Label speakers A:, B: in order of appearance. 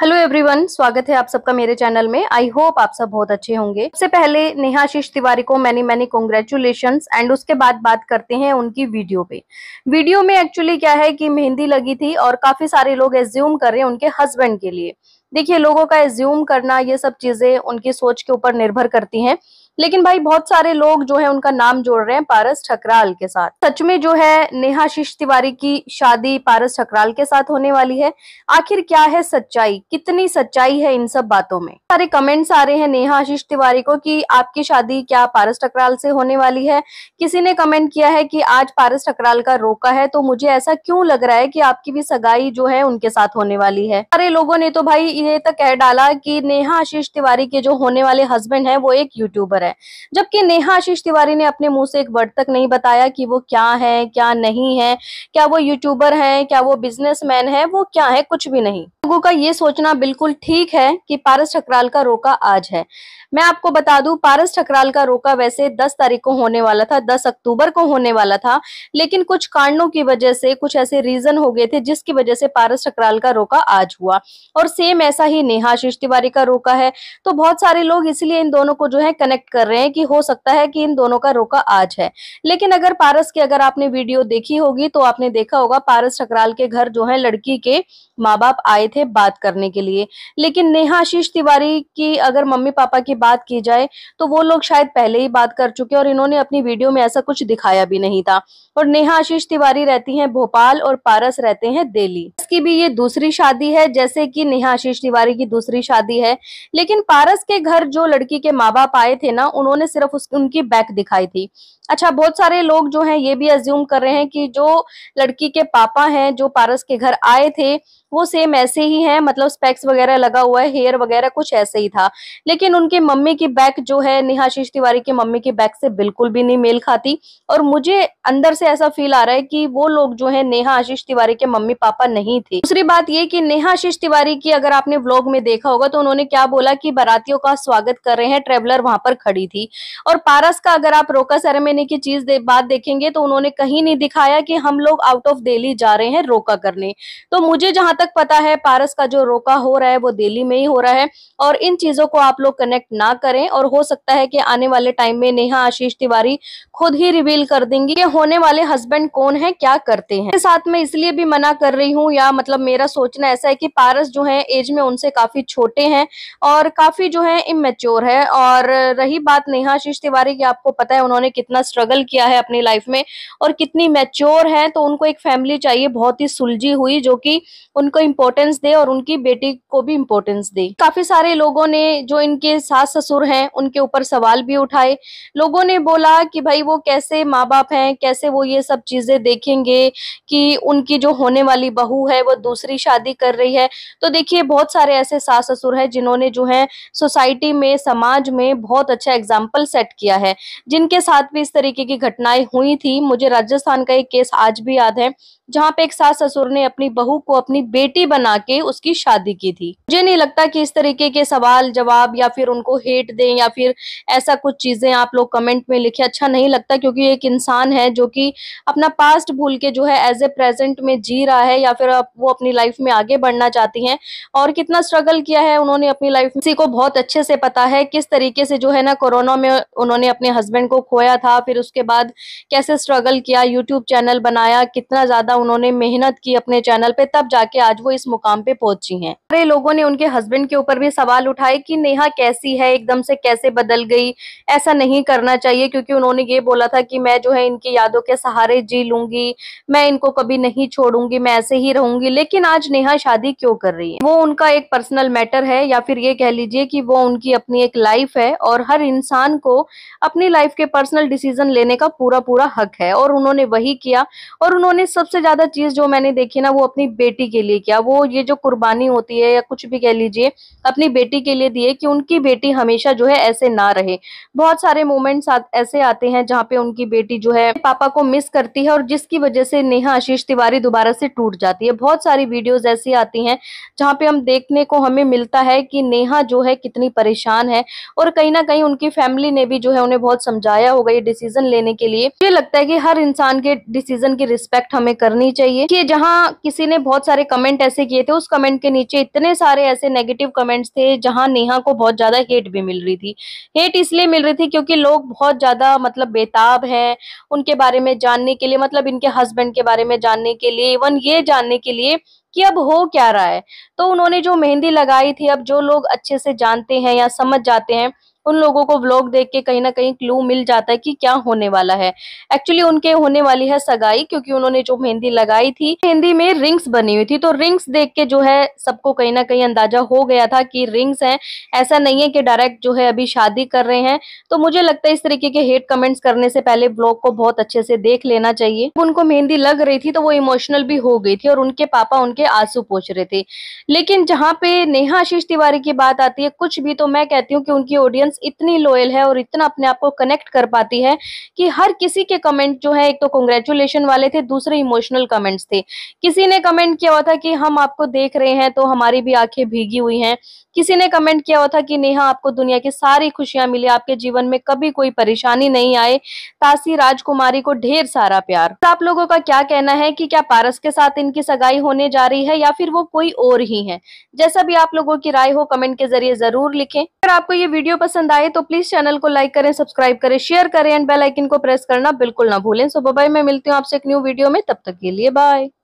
A: hello everyone स्वागत है आप सबका मेरे चैनल में आई होप आप सब बहुत अच्छे होंगे सबसे पहले नेहा शीश तिवारी को मैनी मैनी कॉन्ग्रेचुलेशन एंड उसके बाद बात करते हैं उनकी वीडियो पे वीडियो में एक्चुअली क्या है कि मेहंदी लगी थी और काफी सारे लोग एज्यूम कर रहे हैं उनके हस्बैंड के लिए देखिए लोगों का एज्यूम करना ये सब चीजें उनकी सोच के ऊपर निर्भर करती है लेकिन भाई बहुत सारे लोग जो है उनका नाम जोड़ रहे हैं पारस ठकराल के साथ सच में जो है नेहा शीश तिवारी की शादी पारस ठकराल के साथ होने वाली है आखिर क्या है सच्चाई कितनी सच्चाई है इन सब बातों में सारे कमेंट्स आ रहे हैं नेहा शीश तिवारी को कि आपकी शादी क्या पारस ठकराल से होने वाली है किसी ने कमेंट किया है कि आज पारस ठकराल का रोका है तो मुझे ऐसा क्यों लग रहा है कि आपकी भी सगाई जो है उनके साथ होने वाली है सारे लोगों ने तो भाई ये तक तो कह डाला की नेहा आशीष तिवारी के जो होने वाले हस्बैंड है वो एक यूट्यूबर है जबकि नेहा आशीष तिवारी ने अपने मुंह से एक वर्ड तक नहीं बताया कि वो क्या है क्या नहीं है क्या वो यूट्यूबर है क्या वो बिजनेसमैन है वो क्या है कुछ भी नहीं लोगों का ये सोचना बिल्कुल ठीक है कि पारस ठकराल का रोका आज है मैं आपको बता दू पारस ठकराल का रोका वैसे दस तारीख को होने वाला था दस अक्टूबर को होने वाला था लेकिन कुछ कारणों की वजह से कुछ ऐसे रीजन हो गए थे जिसकी वजह से पारस ठकराल का रोका आज हुआ और सेम ऐसा ही नेहा आशीष तिवारी का रोका है तो बहुत सारे लोग इसलिए इन दोनों को जो है कनेक्ट कर रहे हैं कि हो सकता है कि इन दोनों का रोका आज है लेकिन अगर पारस की अगर आपने वीडियो देखी होगी तो आपने देखा होगा पारस ठकराल के घर जो है लड़की के माँ बाप आए थे बात करने के लिए लेकिन नेहा आशीष तिवारी की अगर मम्मी पापा की बात की जाए तो वो लोग शायद पहले ही बात कर चुके और इन्होंने अपनी वीडियो में ऐसा कुछ दिखाया भी नहीं था और नेहा आशीष तिवारी रहती है भोपाल और पारस रहते हैं दिल्ली इसकी भी ये दूसरी शादी है जैसे कि नेहा आशीष तिवारी की दूसरी शादी है लेकिन पारस के घर जो लड़की के माँ बाप आए थे ना ना उन्होंने सिर्फ उस उनकी बैक दिखाई थी अच्छा बहुत सारे लोग जो हैं ये भी अज्यूम कर रहे हैं कि जो लड़की के पापा हैं जो पारस के घर आए थे वो सेम ऐसे ही हैं मतलब स्पेक्स वगैरह लगा हुआ है हेयर वगैरह कुछ ऐसे ही था लेकिन उनके मम्मी की बैक जो है नेहाशीष तिवारी की मम्मी की बैक से बिल्कुल भी नहीं मेल खाती और मुझे अंदर से ऐसा फील आ रहा है कि वो लोग जो है नेहा आशीष तिवारी के मम्मी पापा नहीं थे दूसरी बात ये कि नेहा आशीष तिवारी की अगर आपने व्लॉग में देखा होगा तो उन्होंने क्या बोला कि बारातियों का स्वागत कर रहे हैं ट्रेवलर वहां पर खड़े खड़ी थी और पारस का अगर आप रोका सेरेमनी की चीज दे, बात देखेंगे तो उन्होंने कहीं नहीं दिखाया कि हम लोग आउट ऑफ दिल्ली जा रहे हैं रोका करने तो मुझे जहां तक पता है पारस का जो रोका हो रहा है वो दिल्ली में ही हो रहा है और इन चीजों को आप लोग कनेक्ट ना करें और हो सकता है कि आने वाले टाइम में नेहा आशीष तिवारी खुद ही रिवील कर देंगी कि होने वाले हस्बैंड कौन है क्या करते हैं साथ में इसलिए भी मना कर रही हूँ या मतलब मेरा सोचना ऐसा है कि पारस जो है एज में उनसे काफी छोटे हैं और काफी जो है इमेच्योर है और रही बात नेहा आशीष तिवारी की आपको पता है उन्होंने कितना स्ट्रगल किया है अपनी लाइफ में और कितनी मैच्योर है तो उनको एक फैमिली चाहिए बहुत ही सुलझी हुई जो की उनको इम्पोर्टेंस दे और उनकी बेटी को भी इम्पोर्टेंस दे काफी सारे लोगों ने जो इनके सास ससुर हैं उनके ऊपर सवाल भी उठाए लोगों ने बोला कि भाई वो कैसे माँ बाप हैं कैसे वो ये सब चीजें देखेंगे कि उनकी जो होने वाली बहू है वो दूसरी शादी कर रही है तो देखिए बहुत सारे ऐसे सास ससुर है जिन्होंने जो है सोसाइटी में समाज में बहुत अच्छे अच्छा एग्जाम्पल सेट किया है जिनके साथ भी इस तरीके की घटनाएं हुई थी मुझे राजस्थान का एक केस आज भी याद है जहां पे एक सास ससुर ने अपनी बहू को अपनी बेटी बना के उसकी शादी की थी मुझे नहीं लगता कि इस तरीके के सवाल जवाब या फिर उनको हेट दें या फिर ऐसा कुछ चीजें आप लोग कमेंट में लिखे अच्छा नहीं लगता क्योंकि एक इंसान है जो कि अपना पास्ट भूल के जो है एज ए प्रेजेंट में जी रहा है या फिर वो अपनी लाइफ में आगे बढ़ना चाहती है और कितना स्ट्रगल किया है उन्होंने अपनी लाइफ में को बहुत अच्छे से पता है किस तरीके से जो है ना कोरोना में उन्होंने अपने हस्बैंड को खोया था फिर उसके बाद कैसे स्ट्रगल किया यूट्यूब चैनल बनाया कितना ज़्यादा उन्होंने मेहनत की अपने चैनल पे तब जाके आज वो इस मुकाम पे पहुंची हैं अरे लोगों ने उनके हस्बैंड के ऊपर भी सवाल उठाए कि नेहा कैसी है एकदम से कैसे बदल गई ऐसा नहीं करना चाहिए क्योंकि उन्होंने ये बोला था कि मैं जो है इनकी यादों के सहारे जी लूंगी मैं इनको कभी नहीं छोड़ूंगी मैं ऐसे ही रहूंगी लेकिन आज नेहा शादी क्यों कर रही है वो उनका एक पर्सनल मैटर है या फिर ये कह लीजिए कि वो उनकी अपनी एक लाइफ है और हर इंसान को अपनी लाइफ के पर्सनल डिसीजन लेने का पूरा पूरा हक है और उन्होंने वही किया और उन्होंने सबसे ज्यादा चीज जो मैंने देखी ना वो अपनी बेटी के लिए किया वो ये जो कुर्बानी होती है या कुछ भी कह लीजिए अपनी बेटी के लिए दिए कि उनकी बेटी हमेशा जो है ऐसे ना रहे बहुत सारे मोमेंट्स ऐसे आते हैं जहाँ पे उनकी बेटी जो है पापा को मिस करती है और जिसकी वजह से नेहा आशीष तिवारी दोबारा से टूट जाती है बहुत सारी वीडियोज ऐसी आती है जहाँ पे हम देखने को हमें मिलता है कि नेहा जो है कितनी परेशान है और कहीं ना कहीं उनकी फैमिली ने भी जो है उन्हें बहुत समझाया होगा ये डिसीजन लेने के लिए मुझे लगता है कि हर इंसान के डिसीजन की रिस्पेक्ट हमें करनी चाहिए कि जहाँ किसी ने बहुत सारे कमेंट ऐसे किए थे उस कमेंट के नीचे इतने सारे ऐसे नेगेटिव कमेंट्स थे जहाँ नेहा को बहुत ज्यादा हेट भी मिल रही थी हेट इसलिए मिल रही थी क्योंकि लोग बहुत ज्यादा मतलब बेताब है उनके बारे में जानने के लिए मतलब इनके हस्बैंड के बारे में जानने के लिए इवन ये जानने के लिए कि अब हो क्या रहा है तो उन्होंने जो मेहंदी लगाई थी अब जो लोग अच्छे से जानते हैं या समझ जाते हैं उन लोगों को व्लॉग देख के कहीं ना कहीं क्लू मिल जाता है कि क्या होने वाला है एक्चुअली उनके होने वाली है सगाई क्योंकि उन्होंने जो मेहंदी लगाई थी मेहंदी में रिंग्स बनी हुई थी तो रिंग्स देख के जो है सबको कहीं ना कहीं अंदाजा हो गया था कि रिंग्स हैं ऐसा नहीं है कि डायरेक्ट जो है अभी शादी कर रहे हैं तो मुझे लगता है इस तरीके के हेट कमेंट्स करने से पहले ब्लॉग को बहुत अच्छे से देख लेना चाहिए उनको मेहंदी लग रही थी तो वो इमोशनल भी हो गई थी और उनके पापा उनके आंसू पोछ रहे थे लेकिन जहाँ पे नेहा आशीष तिवारी की बात आती है कुछ भी तो मैं कहती हूँ कि उनकी ऑडियंस ऑडियंस इतनी लॉयल है और इतना अपने आप को कनेक्ट कर पाती है कि हर किसी के कमेंट जो है एक तो कॉन्ग्रेचुलेशन वाले थे दूसरे इमोशनल कमेंट्स थे किसी ने कमेंट किया हुआ था कि हम आपको देख रहे हैं तो हमारी भी आंखें भीगी हुई हैं किसी ने कमेंट किया हुआ था कि नेहा आपको दुनिया की सारी खुशियां मिली आपके जीवन में कभी कोई परेशानी नहीं आए तासी राजकुमारी को ढेर सारा प्यार तो आप लोगों का क्या कहना है कि क्या पारस के साथ इनकी सगाई होने जा रही है या फिर वो कोई और ही है जैसा भी आप लोगों की राय हो कमेंट के जरिए जरूर लिखें अगर आपको ये वीडियो पसंद आए तो प्लीज चैनल को लाइक करें सब्सक्राइब करें शेयर करें एंड बेलाइकिन को प्रेस करना बिल्कुल ना भूलें सो बबाई मैं मिलती हूँ आपसे एक न्यू वीडियो में तब तक के लिए बाय